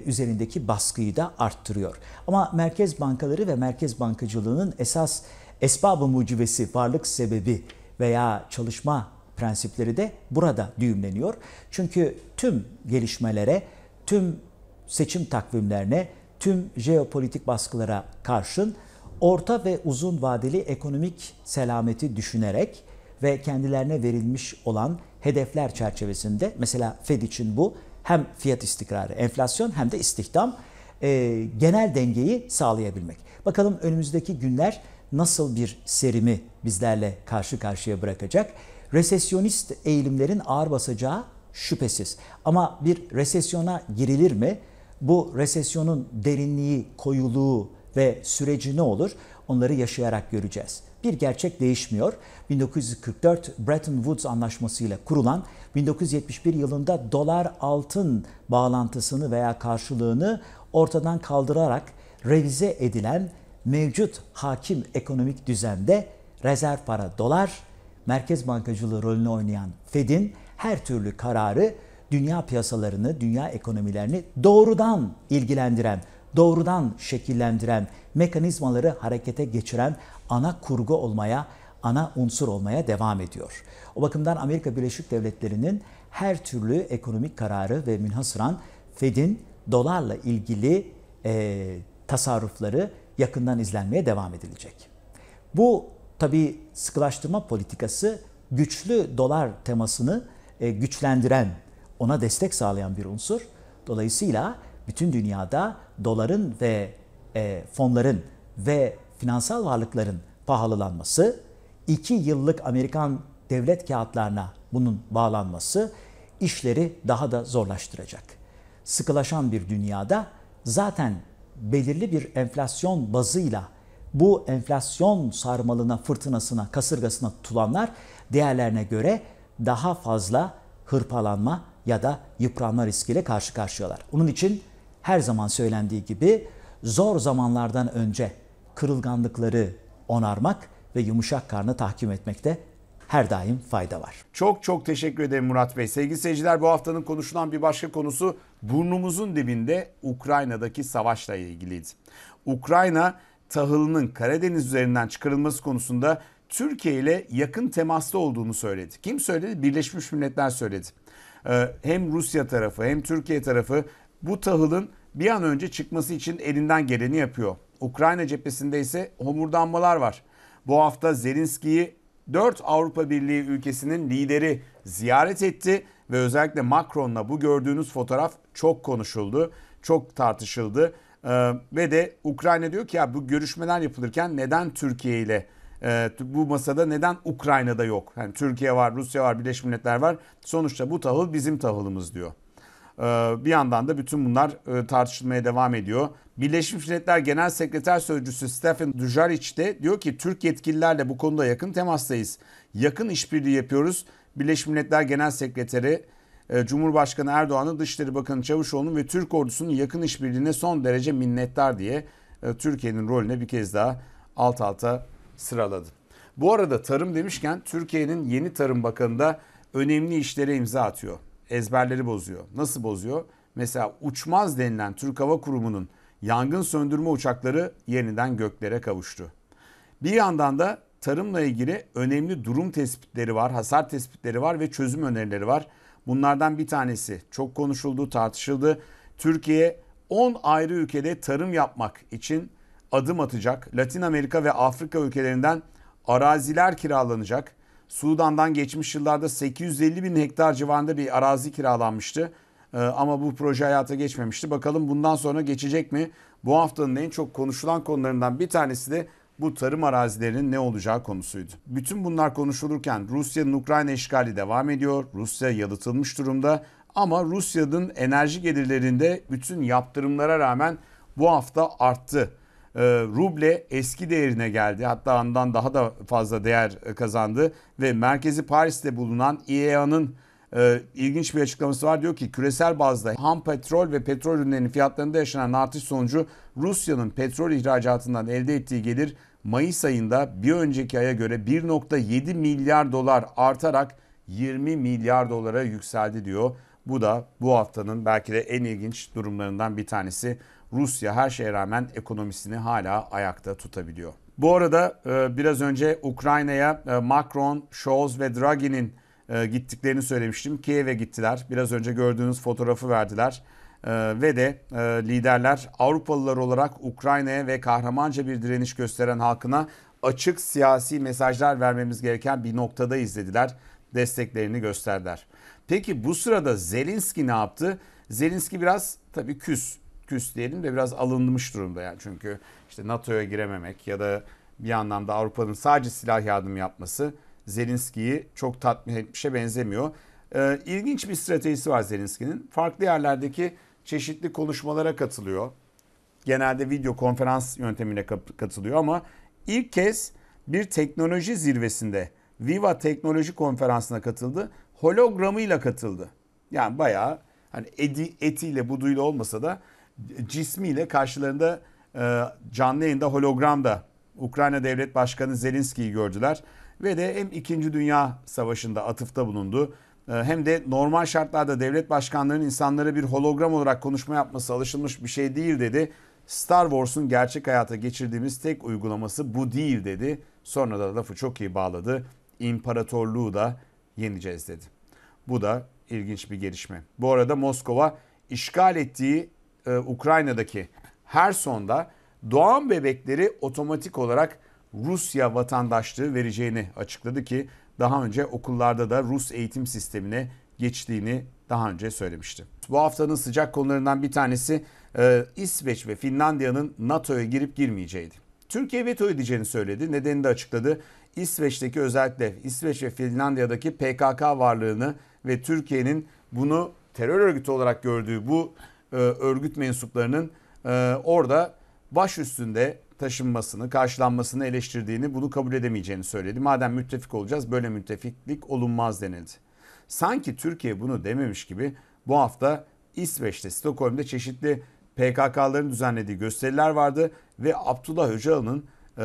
üzerindeki baskıyı da arttırıyor. Ama merkez bankaları ve merkez bankacılığının esas esbabı mucibesi, varlık sebebi veya çalışma prensipleri de burada düğümleniyor. Çünkü tüm gelişmelere, tüm seçim takvimlerine, tüm jeopolitik baskılara karşın orta ve uzun vadeli ekonomik selameti düşünerek ve kendilerine verilmiş olan hedefler çerçevesinde mesela Fed için bu hem fiyat istikrarı, enflasyon hem de istihdam e, genel dengeyi sağlayabilmek. Bakalım önümüzdeki günler nasıl bir serimi bizlerle karşı karşıya bırakacak? Resesyonist eğilimlerin ağır basacağı şüphesiz. Ama bir resesyona girilir mi? Bu resesyonun derinliği, koyuluğu ve süreci ne olur? Onları yaşayarak göreceğiz. Bir gerçek değişmiyor. 1944 Bretton Woods anlaşması ile kurulan 1971 yılında dolar altın bağlantısını veya karşılığını ortadan kaldırarak revize edilen mevcut hakim ekonomik düzende rezerv para dolar, merkez bankacılığı rolünü oynayan Fed'in her türlü kararı dünya piyasalarını, dünya ekonomilerini doğrudan ilgilendiren, doğrudan şekillendiren, mekanizmaları harekete geçiren ana kurgu olmaya, ana unsur olmaya devam ediyor. O bakımdan Amerika Birleşik Devletleri'nin her türlü ekonomik kararı ve münhasıran Fed'in dolarla ilgili e, tasarrufları yakından izlenmeye devam edilecek. Bu tabi sıkılaştırma politikası güçlü dolar temasını e, güçlendiren, ona destek sağlayan bir unsur. Dolayısıyla bütün dünyada doların ve e, fonların ve finansal varlıkların pahalılanması, 2 yıllık Amerikan devlet kağıtlarına bunun bağlanması işleri daha da zorlaştıracak. Sıkılaşan bir dünyada zaten belirli bir enflasyon bazıyla bu enflasyon sarmalına, fırtınasına, kasırgasına tutulanlar değerlerine göre daha fazla hırpalanma ya da yıpranma riskiyle karşı karşıyalar. Onun için her zaman söylendiği gibi zor zamanlardan önce kırılganlıkları onarmak ve yumuşak karnı tahkim etmekte her daim fayda var. Çok çok teşekkür ederim Murat Bey. Sevgili seyirciler bu haftanın konuşulan bir başka konusu burnumuzun dibinde Ukrayna'daki savaşla ilgiliydi. Ukrayna tahılının Karadeniz üzerinden çıkarılması konusunda Türkiye ile yakın temasta olduğunu söyledi. Kim söyledi? Birleşmiş Milletler söyledi. Ee, hem Rusya tarafı hem Türkiye tarafı bu tahılın bir an önce çıkması için elinden geleni yapıyor. Ukrayna cephesinde ise homurdanmalar var. Bu hafta Zelenski'yi 4 Avrupa Birliği ülkesinin lideri ziyaret etti ve özellikle Macron'la bu gördüğünüz fotoğraf çok konuşuldu, çok tartışıldı. Ee, ve de Ukrayna diyor ki ya bu görüşmeler yapılırken neden Türkiye ile e, bu masada neden Ukrayna'da yok? Yani Türkiye var, Rusya var, Birleşmiş Milletler var. Sonuçta bu tahıl bizim tahılımız diyor. Ee, bir yandan da bütün bunlar e, tartışılmaya devam ediyor. Birleşmiş Milletler Genel Sekreter Sözcüsü Stephen Dujaric de diyor ki Türk yetkililerle bu konuda yakın temastayız. Yakın işbirliği yapıyoruz. Birleşmiş Milletler Genel Sekreteri e, Cumhurbaşkanı Erdoğan'ın Dışişleri Bakanı Çavuşoğlu'nun ve Türk ordusunun yakın işbirliğine son derece minnettar diye e, Türkiye'nin rolüne bir kez daha alt alta sıraladı. Bu arada tarım demişken Türkiye'nin yeni Tarım Bakanı da önemli işlere imza atıyor ezberleri bozuyor. Nasıl bozuyor? Mesela uçmaz denilen Türk Hava Kurumu'nun yangın söndürme uçakları yeniden göklere kavuştu. Bir yandan da tarımla ilgili önemli durum tespitleri var, hasar tespitleri var ve çözüm önerileri var. Bunlardan bir tanesi çok konuşuldu, tartışıldı. Türkiye 10 ayrı ülkede tarım yapmak için adım atacak. Latin Amerika ve Afrika ülkelerinden araziler kiralanacak. Sudan'dan geçmiş yıllarda 850 bin hektar civarında bir arazi kiralanmıştı. Ee, ama bu proje hayata geçmemişti. Bakalım bundan sonra geçecek mi? Bu haftanın en çok konuşulan konularından bir tanesi de bu tarım arazilerinin ne olacağı konusuydu. Bütün bunlar konuşulurken Rusya'nın Ukrayna işgali devam ediyor. Rusya yalıtılmış durumda ama Rusya'nın enerji gelirlerinde bütün yaptırımlara rağmen bu hafta arttı e, ruble eski değerine geldi. Hatta ondan daha da fazla değer kazandı ve merkezi Paris'te bulunan IEA'nın e, ilginç bir açıklaması var. Diyor ki küresel bazda ham petrol ve petrol ürünlerinin fiyatlarında yaşanan artış sonucu Rusya'nın petrol ihracatından elde ettiği gelir Mayıs ayında bir önceki aya göre 1.7 milyar dolar artarak 20 milyar dolara yükseldi diyor. Bu da bu haftanın belki de en ilginç durumlarından bir tanesi. Rusya her şeye rağmen ekonomisini hala ayakta tutabiliyor. Bu arada e, biraz önce Ukrayna'ya e, Macron, Scholz ve Draghi'nin e, gittiklerini söylemiştim. Kiev'e gittiler. Biraz önce gördüğünüz fotoğrafı verdiler. Ve de liderler Avrupalılar olarak Ukrayna'ya ve kahramanca bir direniş gösteren halkına açık siyasi mesajlar vermemiz gereken bir noktada izlediler. Desteklerini gösterdiler. Peki bu sırada Zelenski ne yaptı? Zelenski biraz tabii küs küs diyelim de biraz alınmış durumda yani çünkü işte NATO'ya girememek ya da bir anlamda Avrupa'nın sadece silah yardım yapması Zelenski'yi çok tatmin etmişe benzemiyor. Ee, ilginç bir stratejisi var Zelenski'nin. Farklı yerlerdeki çeşitli konuşmalara katılıyor. Genelde video konferans yöntemiyle katılıyor ama ilk kez bir teknoloji zirvesinde Viva Teknoloji Konferansı'na katıldı. Hologramıyla katıldı. Yani bayağı hani eti etiyle buduyla olmasa da cismiyle karşılarında e, canlı yayında hologramda Ukrayna Devlet Başkanı Zelenski'yi gördüler. Ve de hem 2. Dünya Savaşı'nda atıfta bulundu e, hem de normal şartlarda devlet başkanlarının insanlara bir hologram olarak konuşma yapması alışılmış bir şey değil dedi. Star Wars'un gerçek hayata geçirdiğimiz tek uygulaması bu değil dedi. Sonra da lafı çok iyi bağladı. İmparatorluğu da yeneceğiz dedi. Bu da ilginç bir gelişme. Bu arada Moskova işgal ettiği e, Ukrayna'daki sonda doğan bebekleri otomatik olarak Rusya vatandaşlığı vereceğini açıkladı ki daha önce okullarda da Rus eğitim sistemine geçtiğini daha önce söylemişti. Bu haftanın sıcak konularından bir tanesi e, İsveç ve Finlandiya'nın NATO'ya girip girmeyeceğiydi. Türkiye veto edeceğini söyledi. Nedenini de açıkladı. İsveç'teki özellikle İsveç ve Finlandiya'daki PKK varlığını ve Türkiye'nin bunu terör örgütü olarak gördüğü bu e, örgüt mensuplarının e, orada baş üstünde taşınmasını, karşılanmasını eleştirdiğini, bunu kabul edemeyeceğini söyledi. Madem müttefik olacağız böyle müttefiklik olunmaz denildi. Sanki Türkiye bunu dememiş gibi bu hafta İsveç'te, Stockholm'da çeşitli PKK'ların düzenlediği gösteriler vardı ve Abdullah Öcalan'ın e,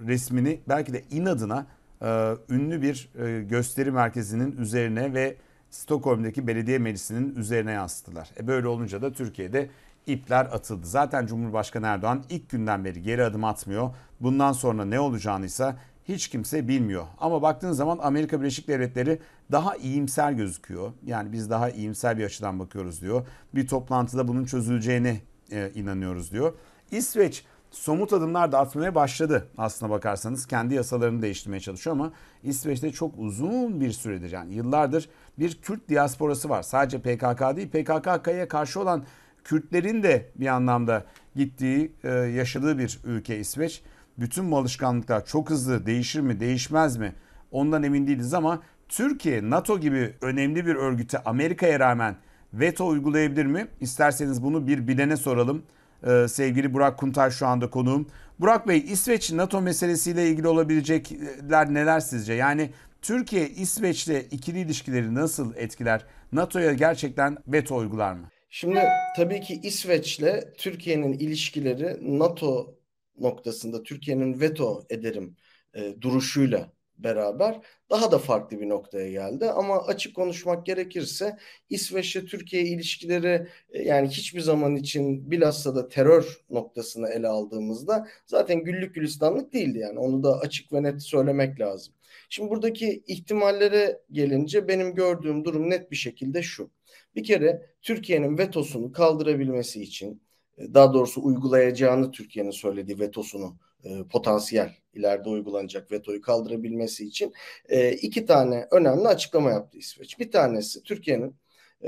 resmini belki de inadına e, ünlü bir e, gösteri merkezinin üzerine ve Stockholm'daki belediye meclisinin üzerine yansıttılar. E böyle olunca da Türkiye'de ipler atıldı. Zaten Cumhurbaşkanı Erdoğan ilk günden beri geri adım atmıyor. Bundan sonra ne olacağını ise hiç kimse bilmiyor. Ama baktığınız zaman Amerika Birleşik Devletleri daha iyimser gözüküyor. Yani biz daha iyimser bir açıdan bakıyoruz diyor. Bir toplantıda bunun çözüleceğini e, inanıyoruz diyor. İsveç somut adımlar da atmaya başladı aslına bakarsanız. Kendi yasalarını değiştirmeye çalışıyor ama İsveç'te çok uzun bir süredir yani yıllardır bir Kürt diasporası var. Sadece PKK değil PKK'ya karşı olan Kürtlerin de bir anlamda gittiği, e, yaşadığı bir ülke İsveç. Bütün bu alışkanlıklar çok hızlı değişir mi, değişmez mi? Ondan emin değiliz ama Türkiye NATO gibi önemli bir örgüte Amerika'ya rağmen veto uygulayabilir mi? İsterseniz bunu bir bilene soralım. Ee, sevgili Burak Kuntar şu anda konuğum. Burak Bey İsveç NATO meselesiyle ilgili olabilecekler neler sizce? Yani Türkiye İsveç'le ikili ilişkileri nasıl etkiler? NATO'ya gerçekten veto uygular mı? Şimdi tabii ki İsveç'le Türkiye'nin ilişkileri NATO noktasında Türkiye'nin veto ederim e, duruşuyla beraber daha da farklı bir noktaya geldi. Ama açık konuşmak gerekirse İsveç'le Türkiye ilişkileri e, yani hiçbir zaman için bilhassa da terör noktasını ele aldığımızda zaten güllük gülistanlık değildi yani onu da açık ve net söylemek lazım. Şimdi buradaki ihtimallere gelince benim gördüğüm durum net bir şekilde şu. Bir kere Türkiye'nin vetosunu kaldırabilmesi için e, daha doğrusu uygulayacağını Türkiye'nin söylediği vetosunu e, potansiyel ileride uygulanacak vetoyu kaldırabilmesi için e, iki tane önemli açıklama yaptı İsveç. Bir tanesi Türkiye'nin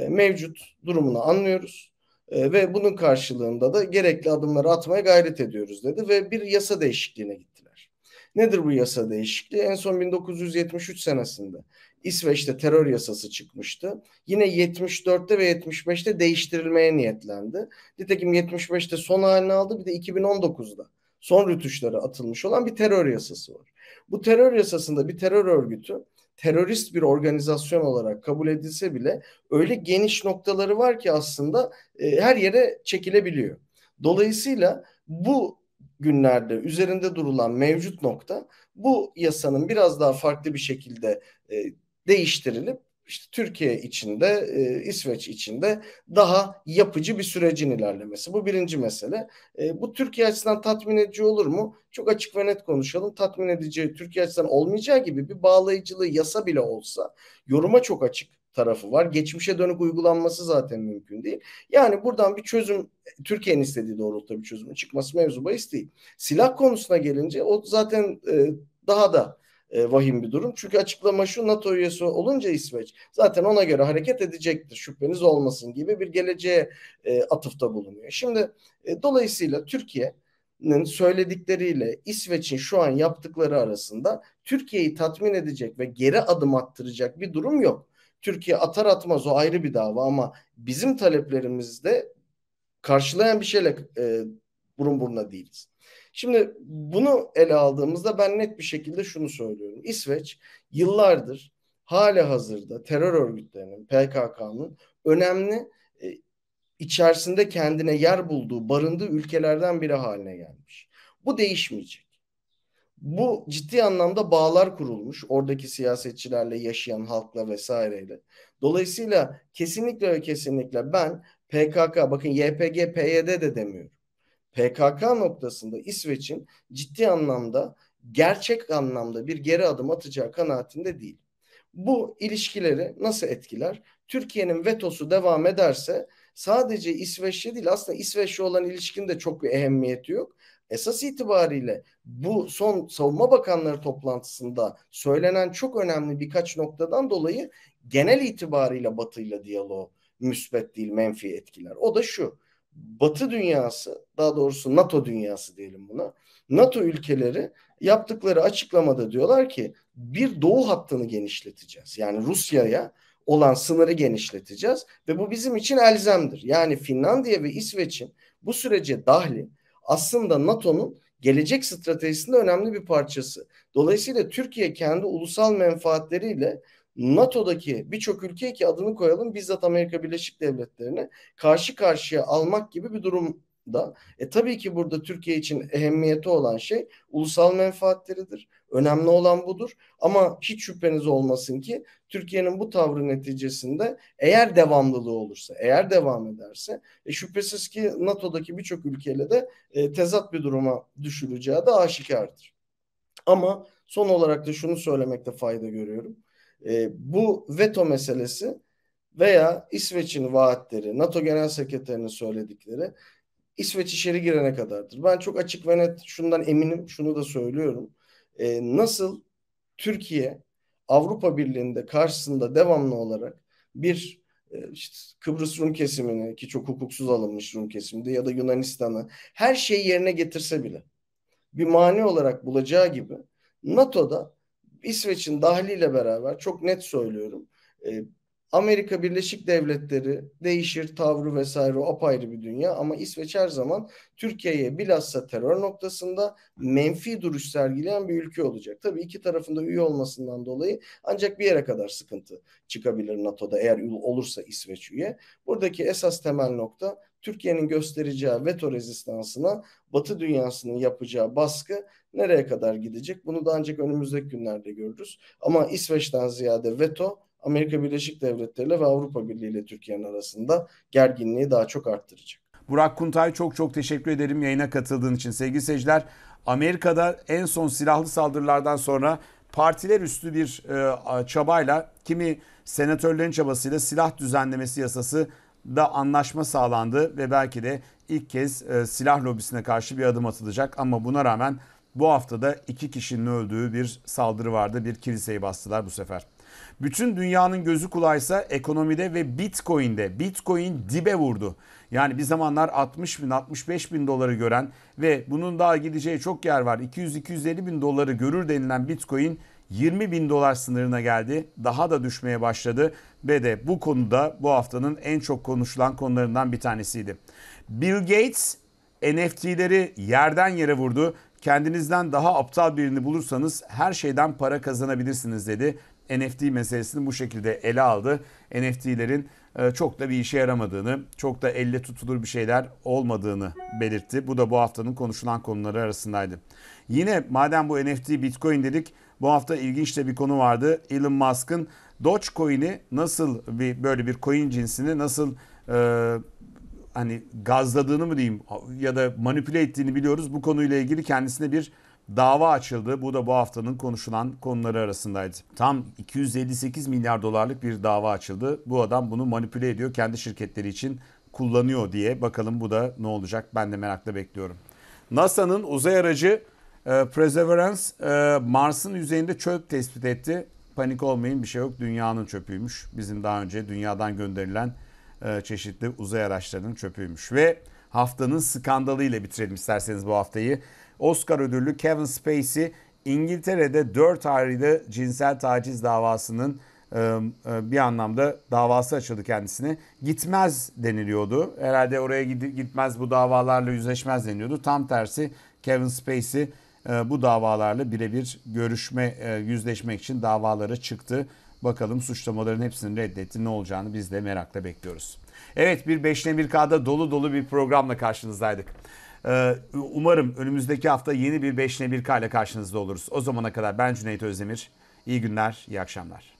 mevcut durumunu anlıyoruz ve bunun karşılığında da gerekli adımları atmaya gayret ediyoruz dedi ve bir yasa değişikliğine gitti. Nedir bu yasa değişikliği? En son 1973 senesinde İsveç'te terör yasası çıkmıştı. Yine 74'te ve 75'te değiştirilmeye niyetlendi. Nitekim 75'te son halini aldı bir de 2019'da son rütuşlara atılmış olan bir terör yasası var. Bu terör yasasında bir terör örgütü terörist bir organizasyon olarak kabul edilse bile öyle geniş noktaları var ki aslında e, her yere çekilebiliyor. Dolayısıyla bu günlerde üzerinde durulan mevcut nokta bu yasanın biraz daha farklı bir şekilde e, değiştirilip işte Türkiye içinde, e, İsveç içinde daha yapıcı bir sürecin ilerlemesi. Bu birinci mesele. E, bu Türkiye açısından tatmin edici olur mu? Çok açık ve net konuşalım. Tatmin edici Türkiye açısından olmayacağı gibi bir bağlayıcılığı yasa bile olsa yoruma çok açık tarafı var. Geçmişe dönük uygulanması zaten mümkün değil. Yani buradan bir çözüm Türkiye'nin istediği doğrultuda bir çözüm çıkması mevzu bahis değil. Silah konusuna gelince o zaten e, daha da e, vahim bir durum. Çünkü açıklama şu NATO üyesi olunca İsveç zaten ona göre hareket edecektir şüpheniz olmasın gibi bir geleceğe e, atıfta bulunuyor. Şimdi e, dolayısıyla Türkiye'nin söyledikleriyle İsveç'in şu an yaptıkları arasında Türkiye'yi tatmin edecek ve geri adım attıracak bir durum yok. Türkiye atar atmaz o ayrı bir dava ama bizim taleplerimizde karşılayan bir şeyle e, burun buruna değiliz. Şimdi bunu ele aldığımızda ben net bir şekilde şunu söylüyorum. İsveç yıllardır hala hazırda terör örgütlerinin PKK'nın önemli e, içerisinde kendine yer bulduğu, barındığı ülkelerden biri haline gelmiş. Bu değişmeyecek bu ciddi anlamda bağlar kurulmuş oradaki siyasetçilerle yaşayan halkla vesaireyle. Dolayısıyla kesinlikle ve kesinlikle ben PKK bakın YPG PYD de demiyorum. PKK noktasında İsveç'in ciddi anlamda gerçek anlamda bir geri adım atacağı kanaatinde değil. Bu ilişkileri nasıl etkiler? Türkiye'nin vetosu devam ederse sadece İsveç'le değil aslında İsveç'le olan ilişkinde çok bir ehemmiyeti yok esas itibariyle bu son savunma bakanları toplantısında söylenen çok önemli birkaç noktadan dolayı genel itibariyle Batı ile diyalog müsbet değil menfi etkiler. O da şu. Batı dünyası daha doğrusu NATO dünyası diyelim buna. NATO ülkeleri yaptıkları açıklamada diyorlar ki bir doğu hattını genişleteceğiz. Yani Rusya'ya olan sınırı genişleteceğiz ve bu bizim için elzemdir. Yani Finlandiya ve İsveç'in bu sürece dahli aslında NATO'nun gelecek stratejisinde önemli bir parçası. Dolayısıyla Türkiye kendi ulusal menfaatleriyle NATO'daki birçok ülkeye ki adını koyalım bizzat Amerika Birleşik Devletleri'ne karşı karşıya almak gibi bir durum da e tabii ki burada Türkiye için ehemmiyeti olan şey ulusal menfaatleridir. Önemli olan budur ama hiç şüpheniz olmasın ki Türkiye'nin bu tavrı neticesinde eğer devamlılığı olursa, eğer devam ederse e şüphesiz ki NATO'daki birçok ülkeyle de e, tezat bir duruma düşüleceği de aşikardır. Ama son olarak da şunu söylemekte fayda görüyorum. E, bu veto meselesi veya İsveç'in vaatleri, NATO Genel Sekreterinin söyledikleri İsveç içeri girene kadardır. Ben çok açık ve net şundan eminim, şunu da söylüyorum. E, nasıl Türkiye Avrupa Birliği'nde karşısında devamlı olarak bir e, işte Kıbrıs Rum kesimini ki çok hukuksuz alınmış Rum kesimde ya da Yunanistan'ı her şeyi yerine getirse bile bir mani olarak bulacağı gibi NATO'da İsveç'in dahiliyle beraber çok net söylüyorum ee, Amerika Birleşik Devletleri değişir tavrı vesaire o apayrı bir dünya ama İsveç her zaman Türkiye'ye bilhassa terör noktasında menfi duruş sergileyen bir ülke olacak. Tabii iki tarafında üye olmasından dolayı ancak bir yere kadar sıkıntı çıkabilir NATO'da eğer olursa İsveç üye. Buradaki esas temel nokta Türkiye'nin göstereceği veto rezistansına Batı dünyasının yapacağı baskı nereye kadar gidecek? Bunu da ancak önümüzdeki günlerde görürüz. Ama İsveç'ten ziyade veto Amerika Birleşik Devletleri ile ve Avrupa Birliği ile Türkiye'nin arasında gerginliği daha çok arttıracak. Burak Kuntay çok çok teşekkür ederim yayına katıldığın için. Sevgili seyirciler Amerika'da en son silahlı saldırılardan sonra partiler üstü bir e, çabayla kimi senatörlerin çabasıyla silah düzenlemesi yasası da anlaşma sağlandı ve belki de ilk kez e, silah lobisine karşı bir adım atılacak ama buna rağmen bu haftada iki kişinin öldüğü bir saldırı vardı. Bir kiliseyi bastılar bu sefer. Bütün dünyanın gözü kulaysa ekonomide ve Bitcoin'de. Bitcoin dibe vurdu. Yani bir zamanlar 60 bin 65 bin doları gören ve bunun daha gideceği çok yer var. 200-250 bin doları görür denilen Bitcoin 20 bin dolar sınırına geldi. Daha da düşmeye başladı ve de bu konuda bu haftanın en çok konuşulan konularından bir tanesiydi. Bill Gates NFT'leri yerden yere vurdu. Kendinizden daha aptal birini bulursanız her şeyden para kazanabilirsiniz dedi NFT meselesini bu şekilde ele aldı. NFT'lerin e, çok da bir işe yaramadığını, çok da elle tutulur bir şeyler olmadığını belirtti. Bu da bu haftanın konuşulan konuları arasındaydı. Yine madem bu NFT Bitcoin dedik, bu hafta ilginç de bir konu vardı. Elon Musk'ın Dogecoin'i nasıl bir böyle bir coin cinsini nasıl e, hani gazladığını mı diyeyim ya da manipüle ettiğini biliyoruz. Bu konuyla ilgili kendisine bir dava açıldı. Bu da bu haftanın konuşulan konuları arasındaydı. Tam 258 milyar dolarlık bir dava açıldı. Bu adam bunu manipüle ediyor kendi şirketleri için kullanıyor diye. Bakalım bu da ne olacak ben de merakla bekliyorum. NASA'nın uzay aracı e, Perseverance e, Mars'ın yüzeyinde çöp tespit etti. Panik olmayın bir şey yok dünyanın çöpüymüş. Bizim daha önce dünyadan gönderilen e, çeşitli uzay araçlarının çöpüymüş. Ve haftanın skandalıyla bitirelim isterseniz bu haftayı. Oscar ödüllü Kevin Spacey İngiltere'de 4 ayrı cinsel taciz davasının e, e, bir anlamda davası açıldı kendisine. Gitmez deniliyordu. Herhalde oraya gitmez bu davalarla yüzleşmez deniliyordu. Tam tersi Kevin Spacey e, bu davalarla birebir görüşme yüzleşmek için davalara çıktı. Bakalım suçlamaların hepsini reddetti. Ne olacağını biz de merakla bekliyoruz. Evet bir 5'le 1K'da dolu dolu bir programla karşınızdaydık. Ee, umarım önümüzdeki hafta yeni bir 5'ine 1K ile karşınızda oluruz. O zamana kadar ben Cüneyt Özdemir. İyi günler, iyi akşamlar.